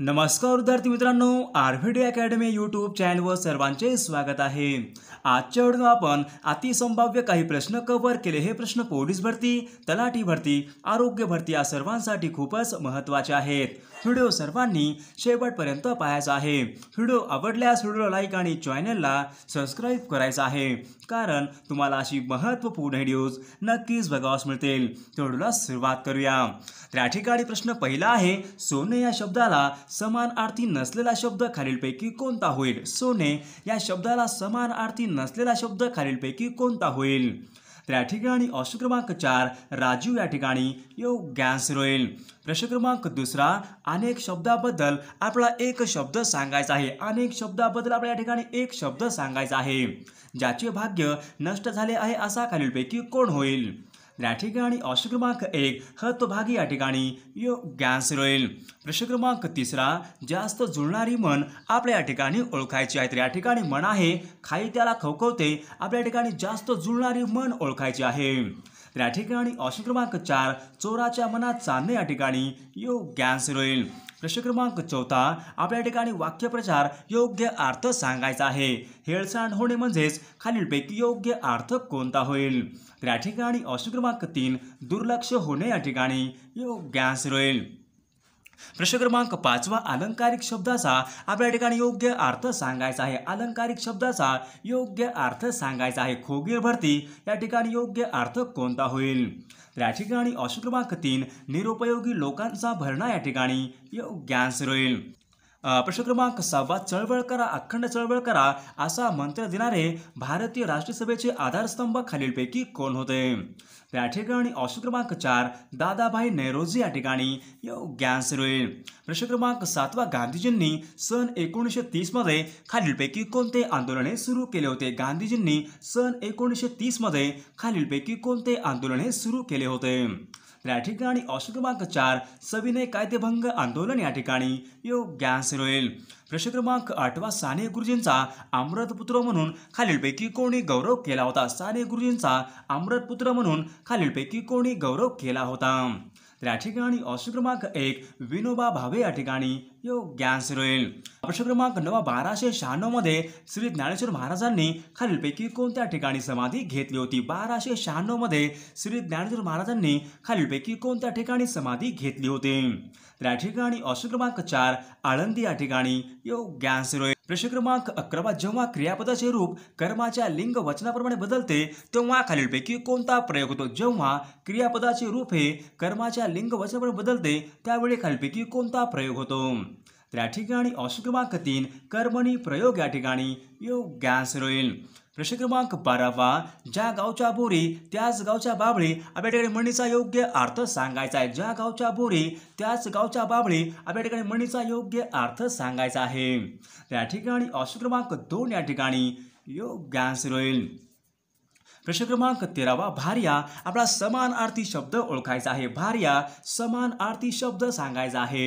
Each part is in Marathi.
नमस्कार विद्यार्थी मित्रांनो R V D academy YouTube चॅनलवर सर्वांचे स्वागत आहे आजच्या व्हिडिओ आपण अतिसंभाव्य काही प्रश्न कव्हर केले हे प्रश्न पोलीस भरती तलाठी भरती आरोग्य भरती या सर्वांसाठी खूपच महत्त्वाचे आहेत व्हिडिओ सर्वांनी शेवटपर्यंत पाहायचा आहे व्हिडिओ आवडल्यास व्हिडिओ लाईक आणि चॅनलला सबस्क्राईब करायचा आहे कारण तुम्हाला अशी महत्त्वपूर्ण व्हिडिओज नक्कीच बघावास मिळतील तेवढ्याला सुरुवात करूया त्या ठिकाणी प्रश्न पहिला आहे सोने या शब्दाला समान आरती नसलेला शब्द खालीलपैकी कोणता होईल सोने या शब्दाला समान आरती नसलेला शब्द खालीलपैकी कोणता होईल त्या ठिकाणी ऑप्शन क्रमांक चार राजीव या ठिकाणी योग्य आन्सर होईल प्रश्न क्रमांक दुसरा अनेक शब्दाबद्दल आपला एक शब्द सांगायचा आहे अनेक शब्दाबद्दल आपल्या या ठिकाणी एक शब्द सांगायचा आहे ज्याचे भाग्य नष्ट झाले आहे असा खालीलपैकी कोण होईल या ठिकाणी ऑप्शन क्रमांक एक हतभागी या ठिकाणी योग्य गॅस होईल प्रश्न क्रमांक तिसरा जास्त जुळणारी मन आपल्या या ठिकाणी ओळखायची आहे तर या ठिकाणी मन आहे खाई त्याला खवखवते आपल्या ठिकाणी जास्त जुळणारी मन ओळखायची आहे तर या ठिकाणी ऑप्शन क्रमांक चार चोराच्या मनात चांदणे या ठिकाणी यो गॅस होईल प्रश्न क्रमांक चौथा आपल्या ठिकाणी वाक्यप्रचार योग्य अर्थ सांगायचा आहे हेळसांड होणे म्हणजेच खालीलपैकी योग्य अर्थ कोणता होईल तर या ठिकाणी ऑप्शन क्रमांक तीन दुर्लक्ष होणे या ठिकाणी योग्य आन्सर होईल प्रश्न क्रमांक पाचवा अलंकारिक शब्दाचा आपल्या ठिकाणी योग्य अर्थ सांगायचा आहे अलंकारिक शब्दाचा योग्य अर्थ सांगायचा आहे खोगीर भरती या ठिकाणी योग्य अर्थ कोणता होईल या ठिकाणी अशुक्रमांक क्रमांक तीन निरुपयोगी लोकांचा भरणा या ठिकाणी योग्य आन्सर होईल प्रश्न क्रमांक सहावा चळवळ करा अखंड चळवळ करा असा मंत्र देणारे भारतीय राष्ट्रीय सभेचे आधारस्तंभ खालीलपैकी कोण होते त्या ठिकाणी ऑप्शन क्रमांक चार दादाभाई नेहरोजी या ठिकाणी योग्य प्रश्न क्रमांक सातवा गांधीजींनी सन एकोणीसशे तीसमध्ये खालीलपैकी कोणते आंदोलने सुरू केले होते गांधीजींनी सन एकोणीसशे तीसमध्ये खालीलपैकी कोणते आंदोलने सुरू केले होते या ठिकाणी औषध क्रमांक चार सविनय कायदेभंग आंदोलन या ठिकाणी योग्यास होईल प्रश्न क्रमांक आठवा साने गुरुजींचा अमृतपुत्र म्हणून खालीलपैकी कोणी गौरव केला होता साने गुरुजींचा अमृतपुत्र म्हणून खालीलपैकी कोणी गौरव केला होता तर या ठिकाणी ऑप्शन क्रमांक एक विनोबा भावे या ठिकाणी योग आन्सर होईल क्रमांक नवा बाराशे शहाण्णवमध्ये श्री ज्ञानेश्वर महाराजांनी खालीलपैकी कोणत्या ठिकाणी समाधी घेतली होती बाराशे शहाण्णवमध्ये श्री ज्ञानेश्वर महाराजांनी खालीलपैकी कोणत्या ठिकाणी समाधी घेतली होती तर या ठिकाणी ऑप्शन क्रमांक चार आळंदी या ठिकाणी योग्य गॅस प्रश्न क्रमांक अकरावा जेव्हा क्रियापदाचे रूप कर्माच्या लिंग वचनाप्रमाणे बदलते तेव्हा खालीलपैकी कोणता प्रयोग होतो जेव्हा क्रियापदाचे रूप हे कर्माच्या लिंग वचनाप्रमाणे बदलते त्यावेळी खालीलपैकी कोणता प्रयोग होतो त्या ठिकाणी क्रमांक तीन कर्मणी प्रयोग या ठिकाणी योग्यास रोईल प्रश्न क्रमांक बारावा ज्या गावच्या बोरी त्याच गावच्या बाबळी आपल्या ठिकाणी म्हणणीचा योग्य अर्थ सांगायचा आहे ज्या गावच्या बोरी त्याच गावच्या बाबळी आपल्या ठिकाणी म्हणणीचा योग्य अर्थ सांगायचा आहे त्या ठिकाणी अशु क्रमांक दोन या ठिकाणी गॅस रोईल प्रश्न क्रमांक तेरावा भार्या आपला समान आरती शब्द ओळखायचा आहे भार्या समान आरती शब्द सांगायचा आहे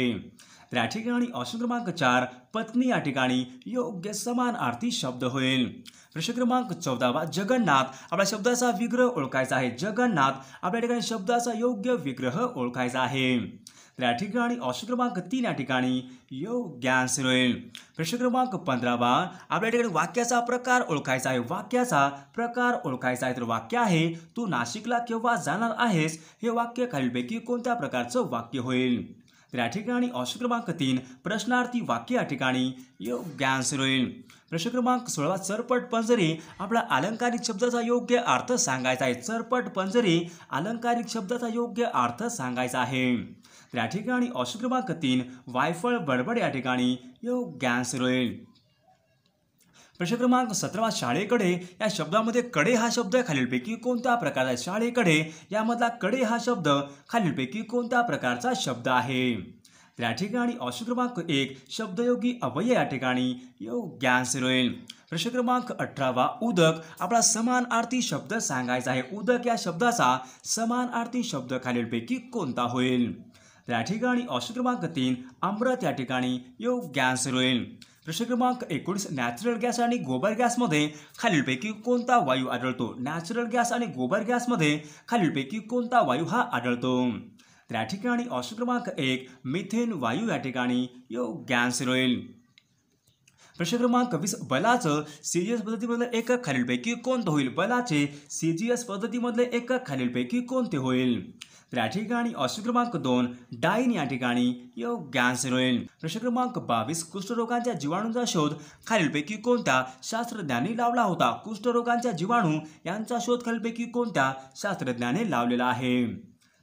त्या ठिकाणी ऑप्शन क्रमांक चार पत्नी या ठिकाणी योग्य समान आरती शब्द होईल प्रश्न क्रमांक चौदावा जगन्नाथ आपल्या शब्दाचा विग्रह ओळखायचा आहे जगन्नाथ आपल्या ठिकाणी शब्दाचा योग्य विग्रह ओळखायचा आहे त्या ठिकाणी ऑप्शन क्रमांक तीन या ठिकाणी योग्य आन्सर होईल प्रश्न क्रमांक पंधरावा आपल्या ठिकाणी वाक्याचा प्रकार ओळखायचा आहे वाक्याचा प्रकार ओळखायचा आहे तर वाक्य आहे तू नाशिकला केव्हा जाणार आहेस हे वाक्य खालीलपैकी कोणत्या प्रकारचं वाक्य होईल तर या ठिकाणी ऑप्शन क्रमांक तीन प्रश्नार्थी वाक्य या ठिकाणी योग्य आन्सर होईल प्रश्न क्रमांक सोळा चरपट पंजरी आपला अलंकारिक शब्दाचा योग्य अर्थ सांगायचा आहे चरपट पंजरी अलंकारिक शब्दाचा योग्य अर्थ सांगायचा आहे तर या ठिकाणी ऑप्शन क्रमांक तीन वायफळ बडबड या ठिकाणी योग्य आन्सर होईल प्रश्न क्रमांक सतरावा शाळेकडे या शब्दामध्ये कडे हा शब्द खालीलपैकी कोणत्या प्रकारचा शाळेकडे यामधला कडे हा शब्द खालीलपैकी कोणत्या प्रकारचा शब्द आहे त्या ठिकाणी ऑप्शन क्रमांक एक शब्दयोगी अवय या ठिकाणी ज्ञान होईल प्रश्न क्रमांक अठरावा उदक आपला समान आरती शब्द सांगायचा आहे उदक या शब्दाचा समान आरती शब्द खालीलपैकी कोणता होईल त्या ठिकाणी ऑप्शन क्रमांक तीन अमृत या ठिकाणी आन्सर होईल प्रश्न क्रमांक एकोणीस नॅचरल गॅस आणि गोबर गॅसमध्ये खालीलपैकी कोणता वायू आढळतो नॅचरल गॅस आणि गोबर गॅसमध्ये खालीलपैकी कोणता वायू हा आढळतो त्या या ठिकाणी ऑप्शन क्रमांक एक मिथेन वायू या ठिकाणी योग्य आन्सर होईल प्रश्न क्रमांक वीस बलाचं सी जी एस पद्धतीमधलं एक खालीलपैकी कोणतं होईल बलाचे सी जी एस पद्धतीमधले एक खालीलपैकी कोणते होईल तर या ठिकाणी ऑप्शन क्रमांक दोन डाईन या ठिकाणी योग्य आन्सर होईल प्रश्न क्रमांक बावीस कुष्ठरोगांच्या जीवाणूंचा शोध खालीलपैकी कोणत्या शास्त्रज्ञांनी लावला होता कुष्ठरोगांच्या जीवाणू यांचा शोध खालीलपैकी कोणत्या शास्त्रज्ञाने लावलेला आहे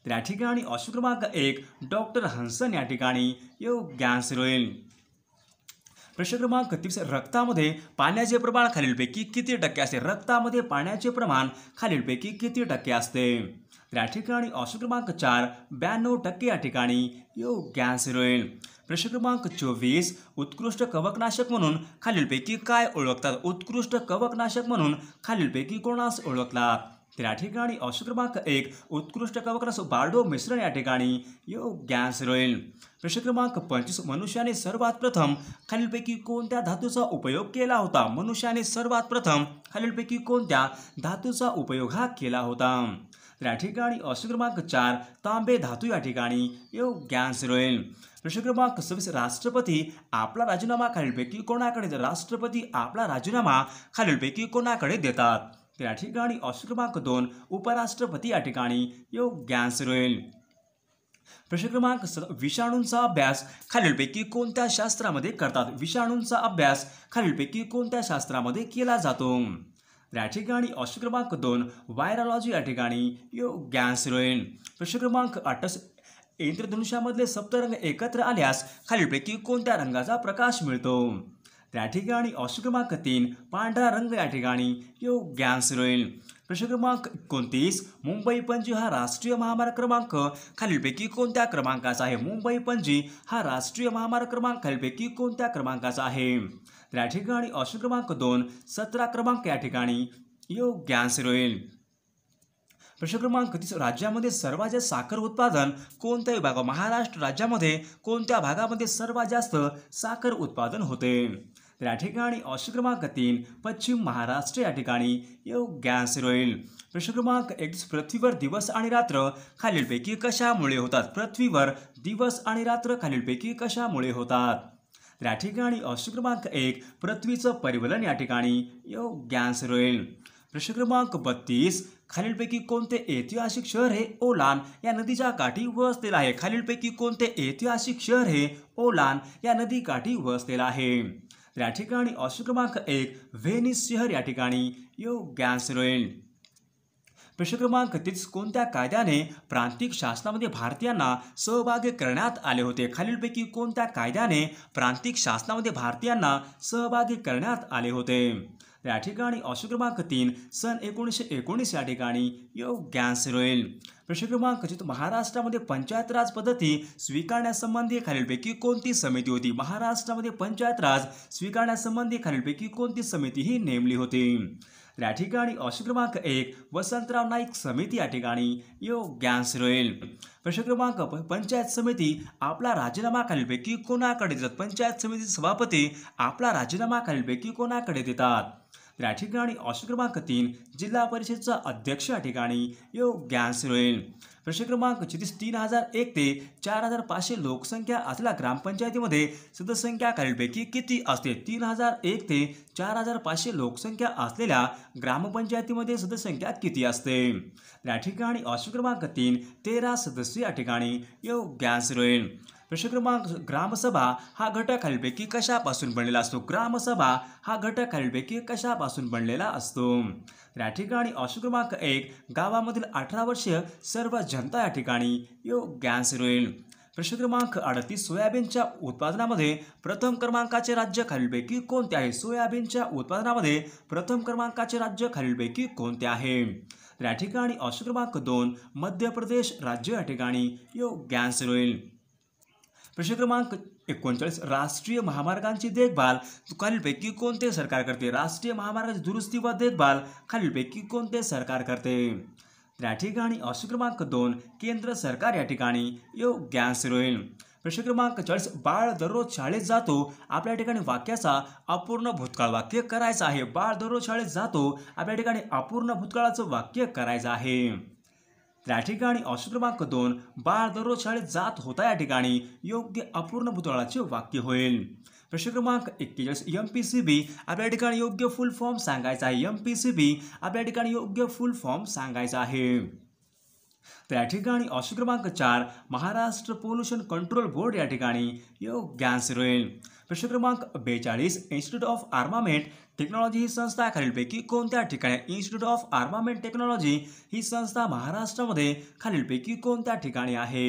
त्या ठिकाणी ऑप्शन क्रमांक एक डॉक्टर हन्सन या ठिकाणी योग्य आन्सर होईल प्रश्न क्रमांक तीस रक्तामध्ये पाण्याचे प्रमाण खालीलपैकी किती टक्के असते रक्तामध्ये पाण्याचे प्रमाण खालीलपैकी किती टक्के असते तर या ठिकाणी ऑप्शन क्रमांक चार ब्याण्णव टक्के या ठिकाणी योग्य आन्सर होईल प्रश्न क्रमांक चोवीस उत्कृष्ट कवकनाशक म्हणून खालीलपैकी काय ओळखतात उत्कृष्ट कवकनाशक म्हणून खालीलपैकी कोणास ओळखतात त्या ठिकाणी अशुक्रमांक एक उत्कृष्ट असो बार्डो मिश्रण या ठिकाणी यो गॅस होईल पंचवीस मनुष्याने सर्वात प्रथम खालीलपैकी कोणत्या धातूचा उपयोग केला होता मनुष्याने सर्वात प्रथम खालीलपैकी कोणत्या धातूचा उपयोग हा केला होता त्या ठिकाणी अंश क्रमांक चार तांबे धातू या ठिकाणी यो गॅस होईल प्रश्न क्रमांक सव्वीस राष्ट्रपती आपला राजीनामा खालीलपैकी कोणाकडे राष्ट्रपती आपला राजीनामा खालीलपैकी कोणाकडे देतात त्या ठिकाणी ऑप्शन दोन उपराष्ट्रपती या ठिकाणी योग आन्सर होईल प्रश्न क्रमांक विषाणूंचा अभ्यास खालीलपैकी कोणत्या शास्त्रामध्ये करतात विषाणूंचा अभ्यास खालीलपैकी कोणत्या शास्त्रामध्ये केला जातो या ठिकाणी ऑप्शन क्रमांक दोन व्हायरॉलॉजी या ठिकाणी योग आन्सर होईल प्रश्न क्रमांक आठ इंद्रधनुष्यामधले सप्तरंग एकत्र आल्यास खालीलपैकी कोणत्या रंगाचा प्रकाश मिळतो त्या ठिकाणी ऑप्शन क्रमांक तीन पांढरा रंग या ठिकाणी योग्य आन्सर होईल प्रश्न क्रमांक एकोणतीस मुंबई पणजी हा राष्ट्रीय महामार्ग क्रमांक खालीलपैकी कोणत्या क्रमांकाचा आहे मुंबई पणजी हा राष्ट्रीय महामार्ग क्रमांक खालीलपैकी कोणत्या क्रमांकाचा आहे त्या ठिकाणी ऑप्शन क्रमांक दोन सतरा क्रमांक या ठिकाणी योग्य आन्सर होईल प्रश्न क्रमांक तीस राज्यामध्ये सर्वात जास्त साखर उत्पादन कोणत्या विभागात महाराष्ट्र राज्यामध्ये कोणत्या भागामध्ये सर्वात जास्त साखर उत्पादन होते तर या ठिकाणी ऑप्शन क्रमांक तीन पश्चिम महाराष्ट्र या ठिकाणी योग आन्सर होईल प्रश्न क्रमांक एक पृथ्वीवर दिवस आणि रात्र खालीलपैकी कशामुळे होतात पृथ्वीवर दिवस आणि रात्र खालीलपैकी कशामुळे होतात तर या ठिकाणी ऑप्शन क्रमांक एक पृथ्वीचं परिवलन या ठिकाणी योग आन्सर होईल प्रश्न क्रमांक बत्तीस खालीलपैकी कोणते ऐतिहासिक शहर हे ओलान या नदीच्या काठी वसलेलं आहे खालीलपैकी कोणते ऐतिहासिक शहर हे ओलान या नदी काठी वसलेलं आहे तर या ठिकाणी ऑप्शन क्रमांक एक व्हेनिस शहर या ठिकाणी योग्यांश रोईल प्रश्न क्रमांक तीस कोणत्या कायद्याने प्रांतिक शासनामध्ये भारतीयांना सहभागी करण्यात आले होते खालीलपैकी कोणत्या कायद्याने प्रांतिक शासनामध्ये भारतीयांना सहभागी करण्यात आले होते त्या ठिकाणी ऑप्शन क्रमांक तीन सन एकोणीसशे एकोणीस या ठिकाणी योग्य होईल प्रश्न क्रमांक महाराष्ट्रामध्ये पंचायत राज पद्धती स्वीकारण्यासंबंधी खालीलपैकी कोणती समिती होती महाराष्ट्रामध्ये पंचायत राज स्वीकारण्यासंबंधी खालीलपैकी कोणती समिती ही नेमली होती त्या ठिकाणी ऑप्शन क्रमांक एक वसंतराव नाईक समिती या ठिकाणी योग्यास होईल प्रश्न क्रमांक पंचायत समिती आपला राजीनामा खालीलपैकी कोणाकडे देतात पंचायत समिती सभापती आपला राजीनामा खालीलपैकी कोणाकडे देतात या ठिकाणी क्रमांक तीन जिल्हा परिषदचा अध्यक्ष या ठिकाणी यो गॅस होईल प्रश्न क्रमांक छत्तीस तीन हजार एक ते चार हजार पाचशे लोकसंख्या असलेल्या ग्रामपंचायतीमध्ये सदस्यसंख्या खालीलपैकी किती असते तीन हजार एक ते चार हजार पाचशे लोकसंख्या असलेल्या ग्रामपंचायतीमध्ये सदस्यसंख्या किती असते या ठिकाणी ऑप्शन क्रमांक तीन तेरा सदस्य या ठिकाणी योग्य आन्सर होईल प्रश्न क्रमांक ग्रामसभा हा घटक खालीलपैकी कशापासून बनलेला असतो ग्रामसभा हा घटक खालीलपैकी कशापासून बनलेला असतो या ठिकाणी ऑप्शन क्रमांक एक गावामधील अठरा वर्ष सर्व जनता या ठिकाणी योग्यास होईल प्रश्न क्रमांक अडतीस सोयाबीनच्या उत्पादनामध्ये प्रथम क्रमांकाचे राज्य खालीलपैकी कोणते आहे सोयाबीनच्या उत्पादनामध्ये प्रथम क्रमांकाचे राज्य खालीलपैकी कोणते आहे तर या ठिकाणी ऑप्शन क्रमांक दोन मध्य प्रदेश राज्य या ठिकाणी योग्य आन्सर होईल प्रश्न क्रमांक एकोणचाळीस राष्ट्रीय महामार्गांची देखभाल खालीलपैकी कोणते सरकार करते राष्ट्रीय महामार्गाची दुरुस्ती व देखभाल खालीलपैकी कोणते सरकार करते त्या ठिकाणी ऑप्शन क्रमांक दोन केंद्र सरकार या ठिकाणी योग्य आन्सर होईल प्रश्न क्रमांक चाळीस बाळ दररोज शाळेत जातो आपल्या ठिकाणी वाक्याचा अपूर्ण भूतकाळ वाक्य करायचं आहे बाळ दररोज शाळेत जातो आपल्या ठिकाणी अपूर्ण भूतकाळाचं वाक्य करायचं आहे त्या ठिकाणी ऑप्शन क्रमांक दोन बाळ दररोज शाळेत जात होता या ठिकाणी योग्य अपूर्ण भूतळाचे वाक्य होईल प्रश्न क्रमांक एक्केचाळीस एम पी सी बी आपल्या ठिकाणी योग्य फुल फॉर्म सांगायचा आहे एम पी सी बी आपल्या ठिकाणी योग्य फुल फॉर्म सांगायचा आहे त्या ठिकाणी ऑप्शन क्रमांक चार महाराष्ट्र पोल्युशन कंट्रोल बोर्ड या ठिकाणी यो राहील प्रश्न क्रमांक बेचाळीस इन्स्टिट्यूट ऑफ आर्मामेंट टेक्नॉलॉजी ही संस्था खालीलपैकी कोणत्या ठिकाणी इन्स्टिट्यूट ऑफ आर्मामेंट टेक्नॉलॉजी ही संस्था महाराष्ट्रामध्ये खालीलपैकी कोणत्या ठिकाणी आहे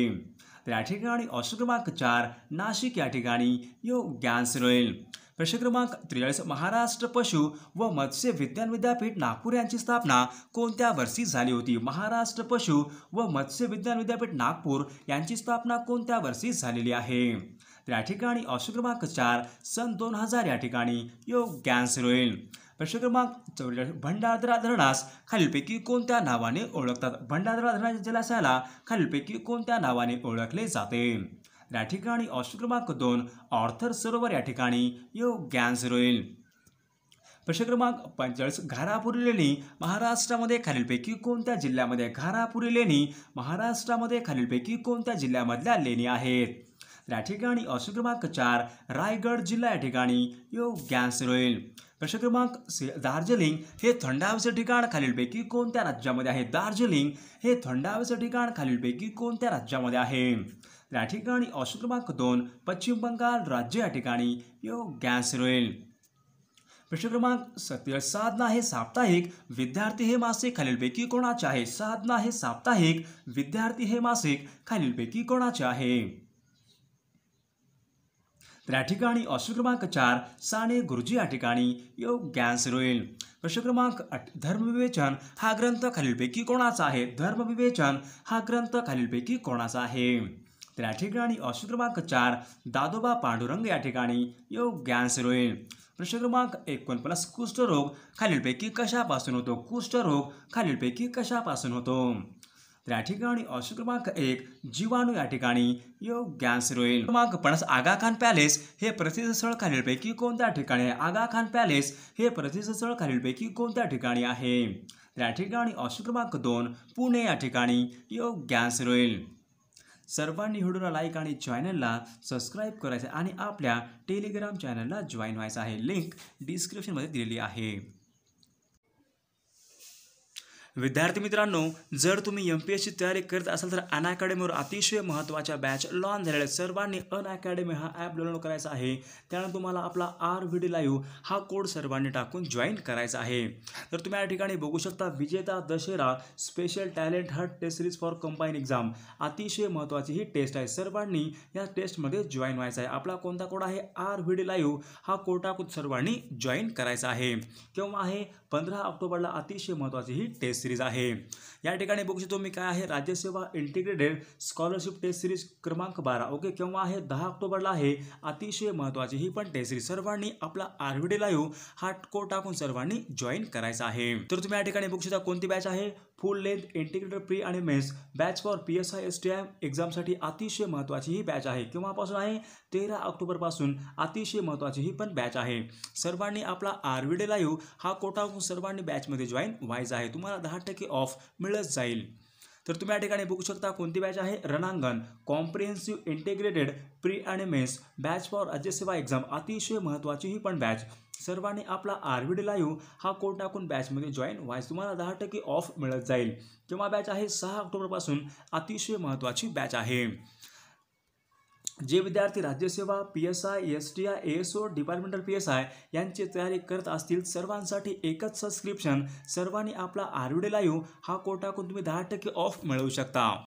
त्या ठिकाणी ऑप्शन क्रमांक चार नाशिक या ठिकाणी यो राहील प्रश्न क्रमांक त्रेचाळीस महाराष्ट्र पशु व मत्स्य विज्ञान विद्यापीठ नागपूर यांची स्थापना कोणत्या वर्षी झाली होती महाराष्ट्र पशु व मत्स्य विज्ञान विद्यापीठ नागपूर यांची स्थापना कोणत्या वर्षी झालेली आहे या ठिकाणी ऑप्शन क्रमांक चार सन दोन हजार या ठिकाणी योग्य आन्सर होईल प्रश्न क्रमांक चौवेचाळीस भंडारदरा धरणास खालीलपैकी कोणत्या नावाने ओळखतात भंडारदरा धरणाच्या जलाशयाला खालीलपैकी कोणत्या नावाने ओळखले जाते या ठिकाणी ऑप्शन क्रमांक दोन ऑर्थर सरोवर या ठिकाणी योग आन्सर होईल प्रश्न क्रमांक पंचेचाळीस घारापुरी लेणी महाराष्ट्रामध्ये खालीलपैकी कोणत्या जिल्ह्यामध्ये घारापुरी लेणी महाराष्ट्रामध्ये खालीलपैकी कोणत्या जिल्ह्यामधल्या लेणी आहेत या ठिकाणी ऑप्शन क्रमांक चार रायगड जिल्हा या ठिकाणी योग्य आन्सर होईल प्रश्न क्रमांक दार्जिलिंग हे थंड ठिकाण खालीलपैकी कोणत्या राज्यामध्ये आहे दार्जिलिंग हे थंड ठिकाण खालीलपैकी कोणत्या राज्यामध्ये आहे या ठिकाणी ऑप्शन क्रमांक दोन पश्चिम बंगाल राज्य या ठिकाणी योग गॅस प्रश्न क्रमांक सत्य साधना हे साप्ताहिक विद्यार्थी हे मासिक खालीलपैकी कोणाचे आहे साधना हे साप्ताहिक विद्यार्थी हे मासिक खालीलपैकी कोणाचे आहे तर या ठिकाणी ऑप्शन क्रमांक चार साने गुरुजी या ठिकाणी योग गॅस रोईल प्रश्न क्रमांक अठ धर्मविवेचन हा ग्रंथ खालीलपैकी कोणाचा आहे धर्मविवेचन हा ग्रंथ खालीलपैकी कोणाचा आहे तर ठिकाणी ऑप्शन क्रमांक चार दादोबा पांडुरंग या ठिकाणी योग्यांस होईल प्रश्न क्रमांक एकोणपन्नास कुष्ठरोग खालीलपैकी कशापासून होतो कुष्ठरोग खालीलपैकी कशापासून होतो त्या ठिकाणी ऑप्शन क्रमांक एक जीवाणू या ठिकाणी योग्यांस रोईल क्रमांक पन्नास आगा खान पॅलेस हे प्रसिद्ध स्थळ खालीलपैकी कोणत्या ठिकाणी आहे आगा खान पॅलेस हे प्रसिद्ध स्थळ खालीलपैकी कोणत्या ठिकाणी आहे त्या ठिकाणी ऑप्शन क्रमांक दोन पुणे या ठिकाणी योग्यांस रोईल सर्वांनी व्हिडिओला लाईक आणि चॅनलला सबस्क्राईब करायचं आणि आपल्या टेलिग्राम चॅनलला जॉईन व्हायचं आहे लिंक डिस्क्रिप्शनमध्ये दिलेली आहे विद्यार्थी मित्रांनो जर तुम्ही एम पी एसची तयारी करत असाल तर अन अकॅडमीवर अतिशय महत्त्वाच्या बॅच लॉन्च झालेल्या सर्वांनी अन अकॅडमी हा ॲप डाउनलोड करायचा आहे त्यानंतर तुम्हाला आपला आर व्ही डी लाईव्ह हा कोड सर्वांनी टाकून जॉईन करायचा आहे तर तुम्ही या ठिकाणी बघू शकता विजेता Dussehra special talent hunt test series for combine exam अतिशय महत्त्वाची ही टेस्ट आहे सर्वांनी या टेस्टमध्ये जॉईन व्हायचं आहे आपला कोणता कोड आहे आर व्ही डी लाईव्ह हा कोड टाकून सर्वांनी जॉईन करायचा आहे किंवा आहे पंधरा ऑक्टोबरला अतिशय महत्त्वाची ही टेस्ट सिरीज आहे या ठिकाणी बघू शकतो मी काय आहे Rajyaseva integrated scholarship test series क्रमांक बारा ओके केव्हा आहे दहा ऑक्टोबरला आहे अतिशय महत्त्वाची ही पण टेस्ट सिरीज सर्वांनी आपला आरव्हीडी लाईव्ह हा को टाकून सर्वांनी जॉईन करायचा आहे तर तुम्ही या ठिकाणी बघू शकता कोणती बॅच आहे फुल लेंथ इंटिग्रेटेड प्री आणि mains batch for P S I S T M एक्झामसाठी अतिशय महत्त्वाची ही बॅच आहे पासून आहे तेरा ऑक्टोबरपासून अतिशय महत्त्वाची ही पण बॅच आहे सर्वांनी आपला आरव्हीडी लाईव्ह हा कोटा सर्वांनी बॅचमध्ये जॉईन व्हायचं आहे तुम्हाला दहा टक्के ऑफ मिळत जाईल तर तुम्ही या ठिकाणी बघू शकता कोणती बॅच आहे रणांगण कॉम्प्रिहेन्सिव्ह इंटेग्रेटेड प्री आणि मेन्स बॅच फॉर सेवा एक्झाम अतिशय महत्त्वाची ही पण बॅच सर्वांनी आपला आर व्ही डी लाईव्ह हा कोड टाकून बॅचमध्ये जॉईन व्हायचं तुम्हाला दहा टक्के ऑफ मिळत जाईल किंवा बॅच आहे सहा पासून अतिशय महत्त्वाची बॅच आहे जे विद्यार्थी Rajyaseva P S I S T I S O departmental P S I यांची तयारी करत असतील सर्वांसाठी एकच सबस्क्रिप्शन सर्वांनी आपला आरुडे लाईव्ह हा कोटाकून तुम्ही दहा टक्के ऑफ मिळवू शकता